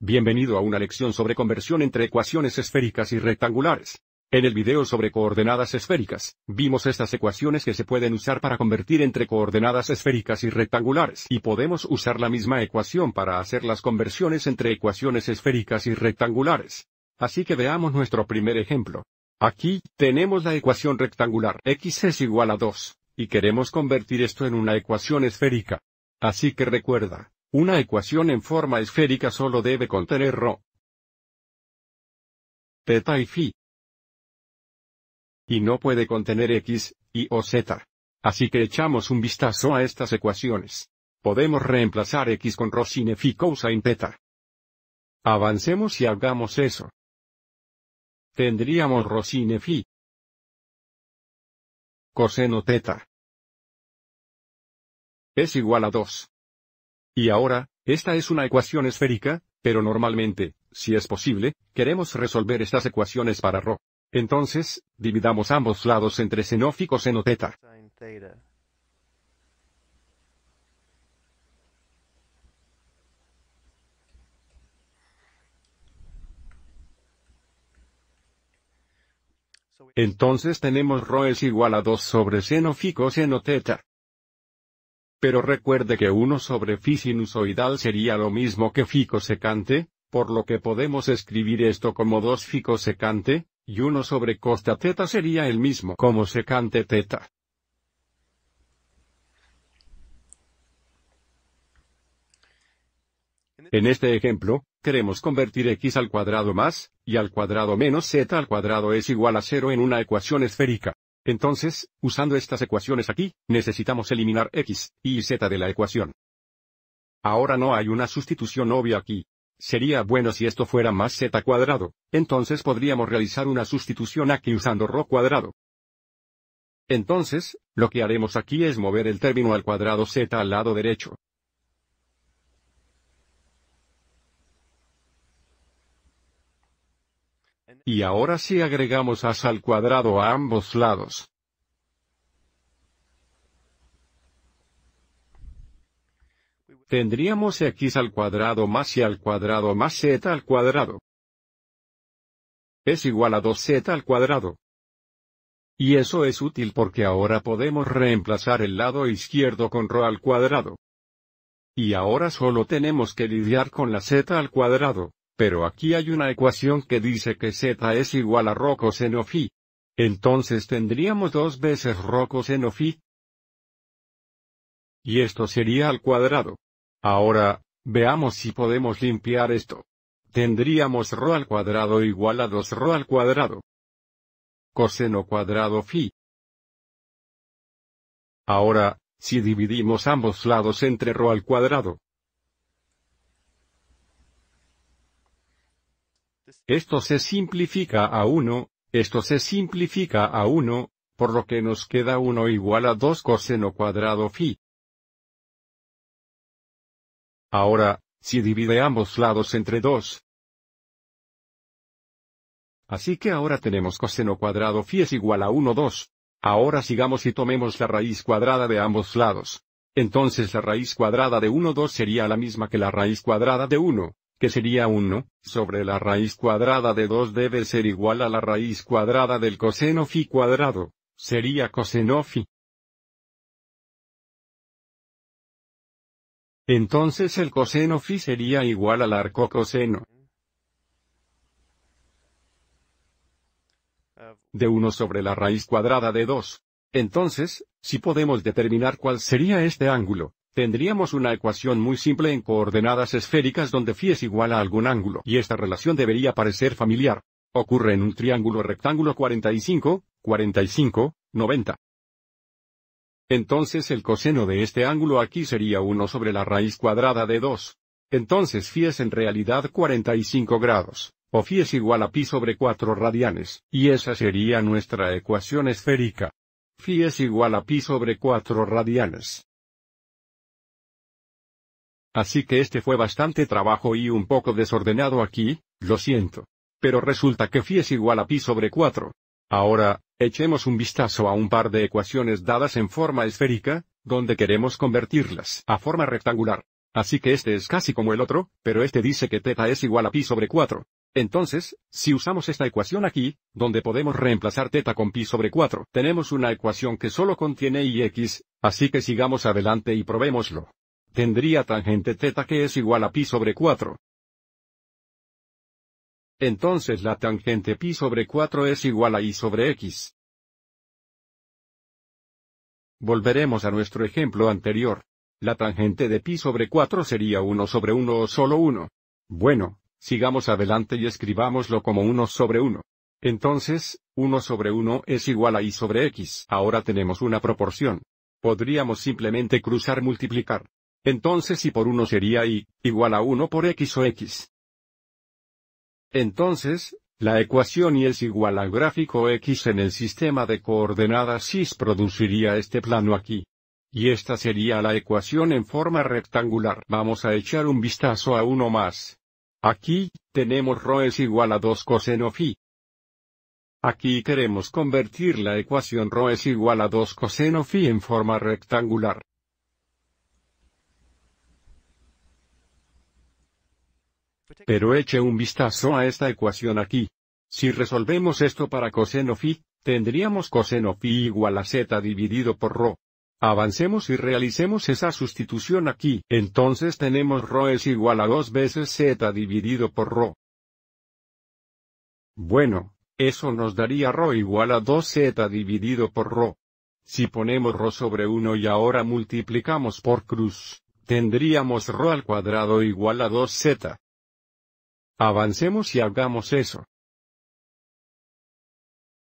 Bienvenido a una lección sobre conversión entre ecuaciones esféricas y rectangulares. En el video sobre coordenadas esféricas, vimos estas ecuaciones que se pueden usar para convertir entre coordenadas esféricas y rectangulares y podemos usar la misma ecuación para hacer las conversiones entre ecuaciones esféricas y rectangulares. Así que veamos nuestro primer ejemplo. Aquí, tenemos la ecuación rectangular x es igual a 2, y queremos convertir esto en una ecuación esférica. Así que recuerda, una ecuación en forma esférica solo debe contener ρ, θ y φ. Y no puede contener x, y o z. Así que echamos un vistazo a estas ecuaciones. Podemos reemplazar x con ρ sin phi cosine θ. Avancemos y hagamos eso. Tendríamos ρ sin φ Coseno θ Es igual a 2. Y ahora, esta es una ecuación esférica, pero normalmente, si es posible, queremos resolver estas ecuaciones para ρ. Entonces, dividamos ambos lados entre seno seno teta. Entonces tenemos ρ es igual a 2 sobre seno fico seno teta. Pero recuerde que 1 sobre φ sinusoidal sería lo mismo que fico secante, por lo que podemos escribir esto como 2 fico secante y 1 sobre costa teta sería el mismo como secante teta. En este ejemplo, queremos convertir x al cuadrado más, y al cuadrado menos z al cuadrado es igual a 0 en una ecuación esférica. Entonces, usando estas ecuaciones aquí, necesitamos eliminar x, y z de la ecuación. Ahora no hay una sustitución obvia aquí. Sería bueno si esto fuera más z cuadrado, entonces podríamos realizar una sustitución aquí usando ρ cuadrado. Entonces, lo que haremos aquí es mover el término al cuadrado z al lado derecho, Y ahora si agregamos as al cuadrado a ambos lados. Tendríamos x al cuadrado más y al cuadrado más z al cuadrado. Es igual a 2z al cuadrado. Y eso es útil porque ahora podemos reemplazar el lado izquierdo con ρ al cuadrado. Y ahora solo tenemos que lidiar con la z al cuadrado, pero aquí hay una ecuación que dice que z es igual a rho coseno phi. Entonces tendríamos dos veces rho coseno phi. Y esto sería al cuadrado. Ahora, veamos si podemos limpiar esto. Tendríamos rho al cuadrado igual a 2 rho al cuadrado. Coseno cuadrado phi. Ahora, si dividimos ambos lados entre rho al cuadrado, Esto se simplifica a 1, esto se simplifica a 1, por lo que nos queda 1 igual a 2 coseno cuadrado phi. Ahora, si divide ambos lados entre 2. Así que ahora tenemos coseno cuadrado phi es igual a 1 2. Ahora sigamos y tomemos la raíz cuadrada de ambos lados. Entonces la raíz cuadrada de 1 2 sería la misma que la raíz cuadrada de 1 que sería 1, sobre la raíz cuadrada de 2 debe ser igual a la raíz cuadrada del coseno fi cuadrado, sería coseno fi. Entonces el coseno fi sería igual al arco coseno de 1 sobre la raíz cuadrada de 2. Entonces, si podemos determinar cuál sería este ángulo, tendríamos una ecuación muy simple en coordenadas esféricas donde phi es igual a algún ángulo y esta relación debería parecer familiar. Ocurre en un triángulo rectángulo 45, 45, 90. Entonces el coseno de este ángulo aquí sería 1 sobre la raíz cuadrada de 2. Entonces phi es en realidad 45 grados, o phi es igual a pi sobre 4 radianes, y esa sería nuestra ecuación esférica. Phi es igual a pi sobre 4 radianes. Así que este fue bastante trabajo y un poco desordenado aquí, lo siento. Pero resulta que phi es igual a pi sobre 4. Ahora, echemos un vistazo a un par de ecuaciones dadas en forma esférica, donde queremos convertirlas a forma rectangular. Así que este es casi como el otro, pero este dice que teta es igual a pi sobre 4. Entonces, si usamos esta ecuación aquí, donde podemos reemplazar teta con pi sobre 4, tenemos una ecuación que solo contiene y x, así que sigamos adelante y probémoslo tendría tangente teta que es igual a pi sobre 4. Entonces la tangente pi sobre 4 es igual a y sobre x. Volveremos a nuestro ejemplo anterior. La tangente de pi sobre 4 sería 1 sobre 1 o solo 1. Bueno, sigamos adelante y escribámoslo como 1 sobre 1. Entonces, 1 sobre 1 es igual a y sobre x. Ahora tenemos una proporción. Podríamos simplemente cruzar multiplicar. Entonces y por 1 sería y, igual a 1 por x o x. Entonces, la ecuación y es igual a gráfico x en el sistema de coordenadas cis produciría este plano aquí. Y esta sería la ecuación en forma rectangular. Vamos a echar un vistazo a uno más. Aquí, tenemos rho es igual a 2 coseno phi. Aquí queremos convertir la ecuación rho es igual a 2 coseno phi en forma rectangular. Pero eche un vistazo a esta ecuación aquí. Si resolvemos esto para coseno phi, tendríamos coseno phi igual a z dividido por rho. Avancemos y realicemos esa sustitución aquí. Entonces tenemos rho es igual a 2 veces z dividido por rho. Bueno, eso nos daría rho igual a 2z dividido por rho. Si ponemos rho sobre 1 y ahora multiplicamos por cruz, tendríamos rho al cuadrado igual a 2z. Avancemos y hagamos eso.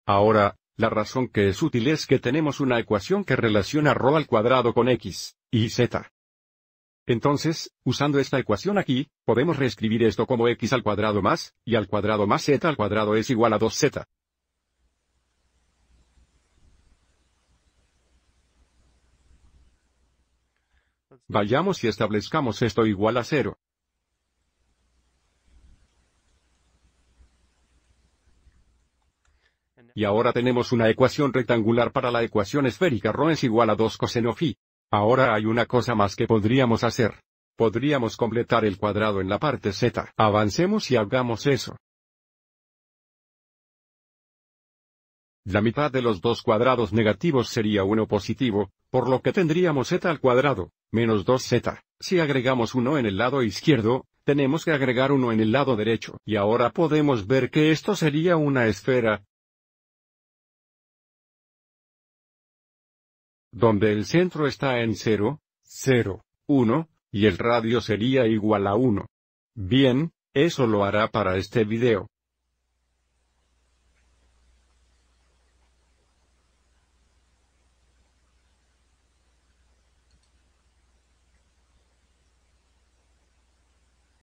Ahora, la razón que es útil es que tenemos una ecuación que relaciona ρ al cuadrado con x, y z. Entonces, usando esta ecuación aquí, podemos reescribir esto como x al cuadrado más, y al cuadrado más z al cuadrado es igual a 2z. Vayamos y establezcamos esto igual a cero. y ahora tenemos una ecuación rectangular para la ecuación esférica Rho es igual a 2 coseno phi. Ahora hay una cosa más que podríamos hacer. Podríamos completar el cuadrado en la parte z. Avancemos y hagamos eso. La mitad de los dos cuadrados negativos sería uno positivo, por lo que tendríamos z al cuadrado, menos 2z. Si agregamos uno en el lado izquierdo, tenemos que agregar uno en el lado derecho. Y ahora podemos ver que esto sería una esfera, donde el centro está en 0, 0, 1, y el radio sería igual a 1. Bien, eso lo hará para este video.